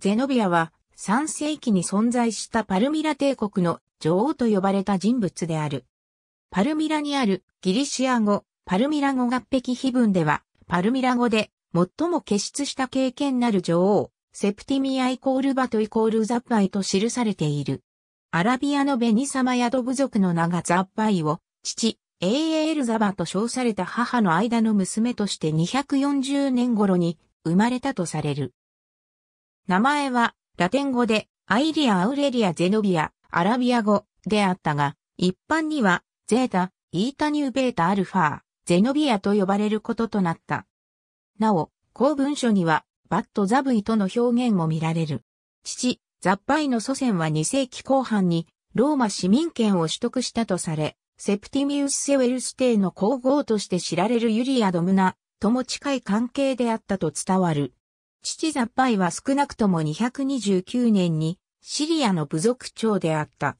ゼノビアは3世紀に存在したパルミラ帝国の女王と呼ばれた人物である。パルミラにあるギリシア語、パルミラ語合璧碑文では、パルミラ語で最も傑出した経験なる女王、セプティミアイコールバトイコールザッパイと記されている。アラビアのベニサマヤド部族の名がザッパイを、父、エイエールザバと称された母の間の娘として240年頃に生まれたとされる。名前は、ラテン語で、アイリア・アウレリア・ゼノビア、アラビア語であったが、一般には、ゼータ、イータニューベータ・アルファ、ゼノビアと呼ばれることとなった。なお、公文書には、バット・ザブイとの表現も見られる。父、ザッパイの祖先は2世紀後半に、ローマ市民権を取得したとされ、セプティミウス・セウェルスイの皇后として知られるユリア・ドムナとも近い関係であったと伝わる。父ザッパイは少なくとも229年にシリアの部族長であった。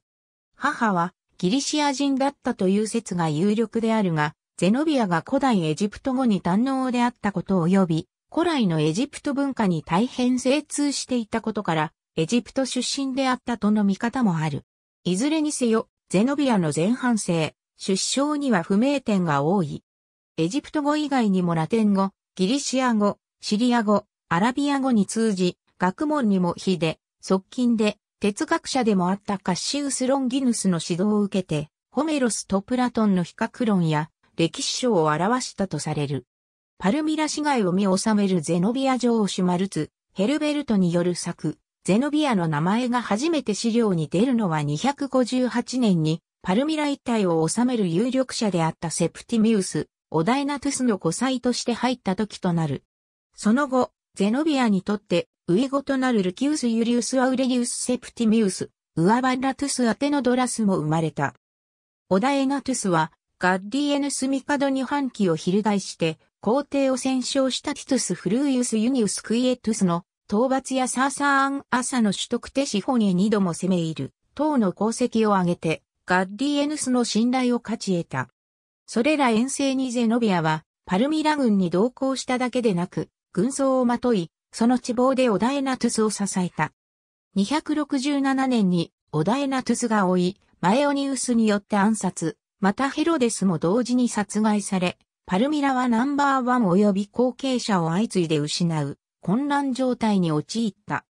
母はギリシア人だったという説が有力であるが、ゼノビアが古代エジプト語に堪能であったこと及び、古来のエジプト文化に大変精通していたことから、エジプト出身であったとの見方もある。いずれにせよ、ゼノビアの前半生、出生には不明点が多い。エジプト語以外にもラテン語、ギリシア語、シリア語、アラビア語に通じ、学問にも非で、側近で、哲学者でもあったカッシウス・ロンギヌスの指導を受けて、ホメロスとプラトンの比較論や歴史書を表したとされる。パルミラ市街を見収めるゼノビア城ュマルツ、ヘルベルトによる作、ゼノビアの名前が初めて資料に出るのは258年に、パルミラ一帯を収める有力者であったセプティミウス、オダイナトゥスの古歳として入った時となる。その後、ゼノビアにとって、ウイゴとなるルキウス・ユリウス・アウレリウス・セプティミウス、ウアバンラトゥス・アテノドラスも生まれた。オダエナトゥスは、ガッディエヌス・ミカドに反旗を翻して、皇帝を戦勝したティトゥス・フルーユス・ユニウス・クイエトゥスの討伐やサーサーアン・アサの取得手資本へ二度も攻め入る、党の功績を挙げて、ガッディエヌスの信頼を勝ち得た。それら遠征にゼノビアは、パルミラ軍に同行しただけでなく、軍装をまとい、その地望でオダエナトゥスを支えた。267年にオダエナトゥスが追い、マエオニウスによって暗殺、またヘロデスも同時に殺害され、パルミラはナンバーワン及び後継者を相次いで失う、混乱状態に陥った。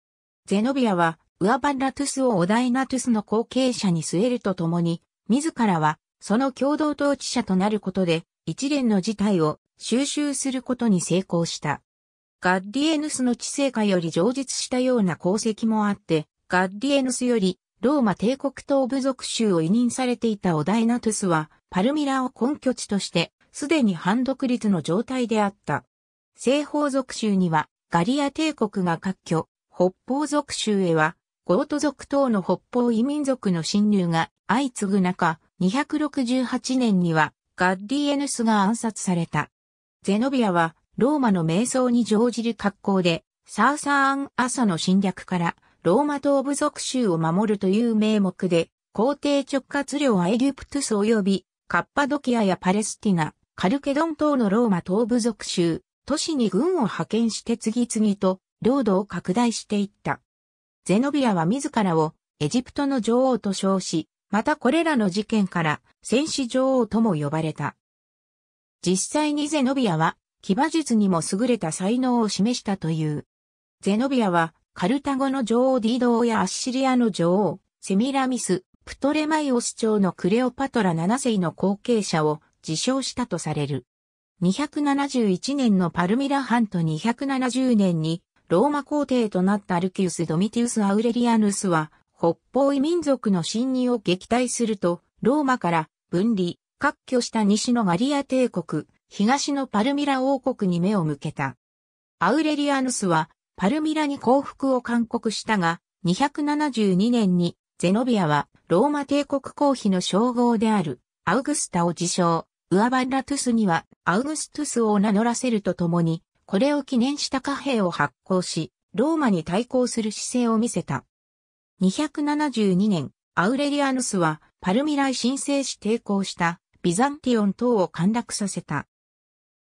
ゼノビアは、ウアバンラトゥスをオダエナトゥスの後継者に据えるとともに、自らは、その共同統治者となることで、一連の事態を収集することに成功した。ガッディエヌスの治世下より上実したような功績もあって、ガッディエヌスよりローマ帝国東部属州を委任されていたオダイナトゥスは、パルミラを根拠地として、すでに反独立の状態であった。西方属州には、ガリア帝国が割拠、北方属州へは、ゴート族等の北方移民族の侵入が相次ぐ中、268年には、ガッディエヌスが暗殺された。ゼノビアは、ローマの瞑想に乗じる格好で、サーサーンアサの侵略から、ローマ東部属州を守るという名目で、皇帝直轄領はエギプトス及び、カッパドキアやパレスティナ、カルケドン等のローマ東部属州、都市に軍を派遣して次々と領土を拡大していった。ゼノビアは自らをエジプトの女王と称し、またこれらの事件から戦死女王とも呼ばれた。実際にゼノビアは騎馬術にも優れた才能を示したという。ゼノビアは、カルタゴの女王ディドーやアッシリアの女王、セミラミス、プトレマイオス朝のクレオパトラ7世の後継者を自称したとされる。271年のパルミラ半と270年にローマ皇帝となったアルキウス・ドミティウス・アウレリアヌスは北方異民族の侵入を撃退するとローマから分離、割拠した西のガリア帝国、東のパルミラ王国に目を向けた。アウレリアヌスは、パルミラに降伏を勧告したが、272年に、ゼノビアは、ローマ帝国公妃の称号である、アウグスタを自称、ウアバンラトゥスには、アウグストゥスを名乗らせるとともに、これを記念した貨幣を発行し、ローマに対抗する姿勢を見せた。272年、アウレリアヌスは、パルミラへ申請し抵抗した、ビザンティオン等を陥落させた。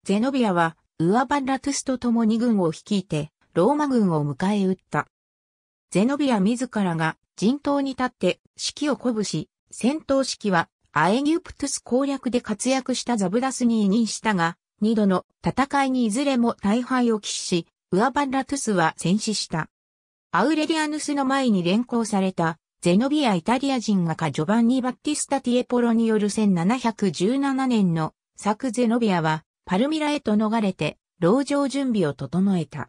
ゼノビアは、ウアバラトゥスと共に軍を率いて、ローマ軍を迎え撃った。ゼノビア自らが陣頭に立って指揮を鼓舞し、戦闘指揮はアエギュプトゥス攻略で活躍したザブダスに委任したが、二度の戦いにいずれも大敗を喫し、ウアバラトゥスは戦死した。アウレリアヌスの前に連行されたゼノビアイタリア人画家ジョバンニ・バッティスタ・ティエポロによる1717年の作ゼノビアはパルミラへと逃れて、牢城準備を整えた。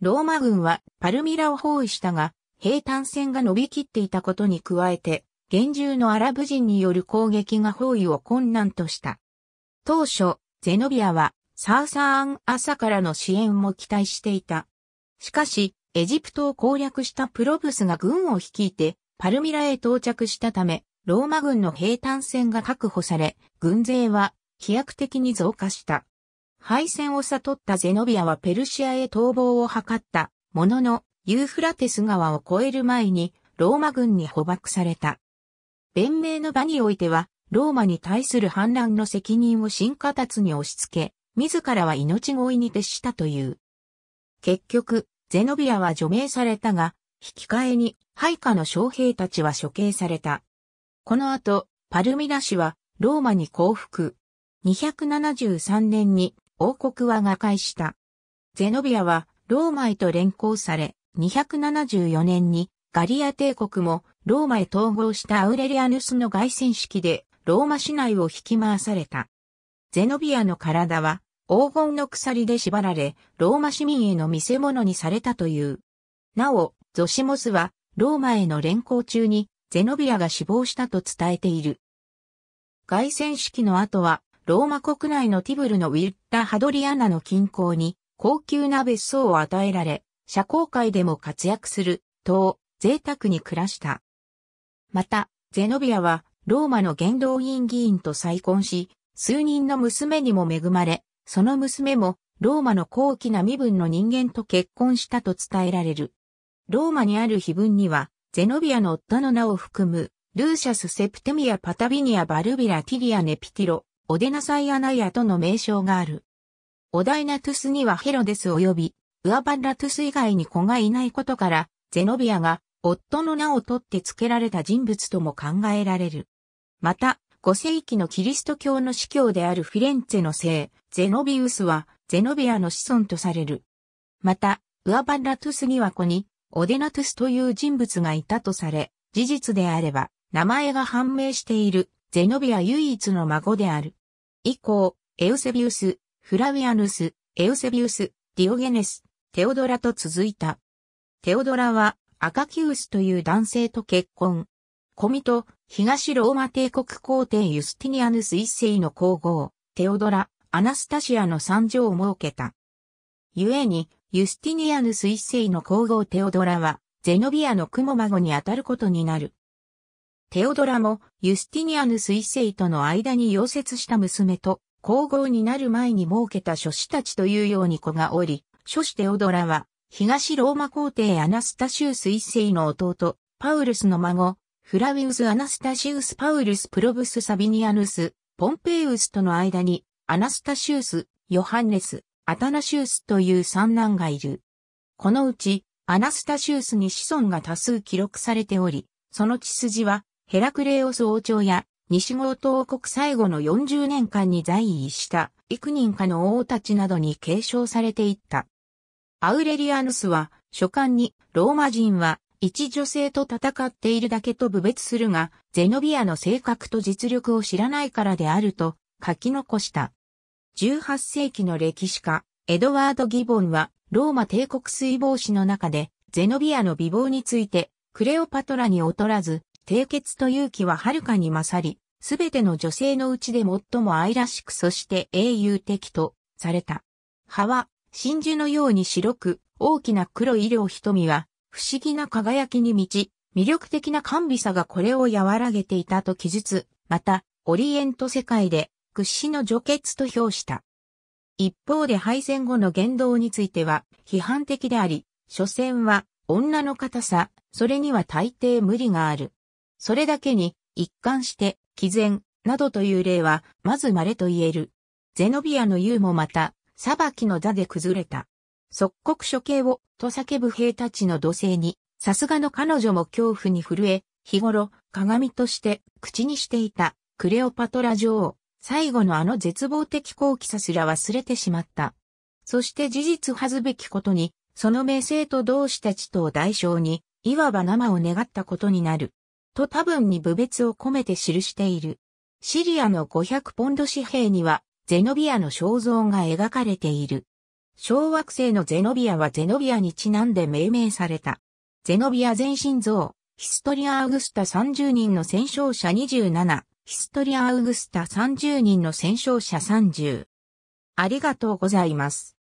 ローマ軍はパルミラを包囲したが、兵坦戦が伸びきっていたことに加えて、厳重のアラブ人による攻撃が包囲を困難とした。当初、ゼノビアはサーサーン朝からの支援も期待していた。しかし、エジプトを攻略したプロブスが軍を率いて、パルミラへ到着したため、ローマ軍の兵坦戦が確保され、軍勢は飛躍的に増加した。敗戦を悟ったゼノビアはペルシアへ逃亡を図ったものの、ユーフラテス川を越える前にローマ軍に捕獲された。弁明の場においては、ローマに対する反乱の責任を新家達に押し付け、自らは命乞いに徹したという。結局、ゼノビアは除名されたが、引き換えに、配下の将兵たちは処刑された。この後、パルミラ氏は、ローマに降伏。273年に王国は瓦解した。ゼノビアはローマへと連行され、274年にガリア帝国もローマへ統合したアウレリアヌスの凱旋式でローマ市内を引き回された。ゼノビアの体は黄金の鎖で縛られ、ローマ市民への見せ物にされたという。なお、ゾシモスはローマへの連行中にゼノビアが死亡したと伝えている。凱旋式の後はローマ国内のティブルのウィッタ・ハドリアナの近郊に高級な別荘を与えられ、社交界でも活躍する、と、贅沢に暮らした。また、ゼノビアは、ローマの元老院議員と再婚し、数人の娘にも恵まれ、その娘も、ローマの高貴な身分の人間と結婚したと伝えられる。ローマにある碑文には、ゼノビアの夫の名を含む、ルーシャス・セプテミア・パタビニア・バルビラ・ティリア・ネピティロ、オデナサイアナイアとの名称がある。オダイナトゥスにはヘロデス及び、ウアバンラトゥス以外に子がいないことから、ゼノビアが夫の名を取って付けられた人物とも考えられる。また、5世紀のキリスト教の司教であるフィレンツェの聖、ゼノビウスは、ゼノビアの子孫とされる。また、ウアバンラトゥスには子に、オデナトゥスという人物がいたとされ、事実であれば、名前が判明している、ゼノビア唯一の孫である。以降、エウセビウス、フラウィアヌス、エウセビウス、ディオゲネス、テオドラと続いた。テオドラは、アカキウスという男性と結婚。コミと、東ローマ帝国皇帝ユスティニアヌス一世の皇后、テオドラ、アナスタシアの参上を設けた。故に、ユスティニアヌス一世の皇后テオドラは、ゼノビアの雲孫にあたることになる。テオドラもユスティニアヌス一世との間に溶接した娘と皇后になる前に設けた諸子たちというように子がおり、諸子テオドラは東ローマ皇帝アナスタシウス一世の弟、パウルスの孫、フラウィウス・アナスタシウス・パウルス・プロブス・サビニアヌス、ポンペイウスとの間に、アナスタシウス、ヨハンネス、アタナシウスという三男がいる。このうち、アナスタシウスに子孫が多数記録されており、その血筋はヘラクレオス王朝や西郷東国最後の40年間に在位した幾人かの王たちなどに継承されていった。アウレリアヌスは書簡にローマ人は一女性と戦っているだけと侮蔑するが、ゼノビアの性格と実力を知らないからであると書き残した。18世紀の歴史家、エドワード・ギボンは、ローマ帝国水防止の中で、ゼノビアの美貌について、クレオパトラに劣らず、清潔と勇気ははるかに勝り、すべての女性のうちで最も愛らしくそして英雄的とされた。葉は真珠のように白く大きな黒い色瞳は不思議な輝きに満ち、魅力的な甘美さがこれを和らげていたと記述、またオリエント世界で屈指の除血と評した。一方で敗戦後の言動については批判的であり、所詮は女の硬さ、それには大抵無理がある。それだけに、一貫して、毅然、などという例は、まず稀と言える。ゼノビアの言うもまた、裁きの座で崩れた。即刻処刑を、と叫ぶ兵たちの土星に、さすがの彼女も恐怖に震え、日頃、鏡として、口にしていた、クレオパトラ女王、最後のあの絶望的好奇さすら忘れてしまった。そして事実はずべきことに、その名声と同志たちと代償に、いわば生を願ったことになる。と多分に部別を込めて記している。シリアの500ポンド紙幣には、ゼノビアの肖像が描かれている。小惑星のゼノビアはゼノビアにちなんで命名された。ゼノビア全身像、ヒストリア・アウグスタ30人の戦勝者27、ヒストリア・アウグスタ30人の戦勝者30。ありがとうございます。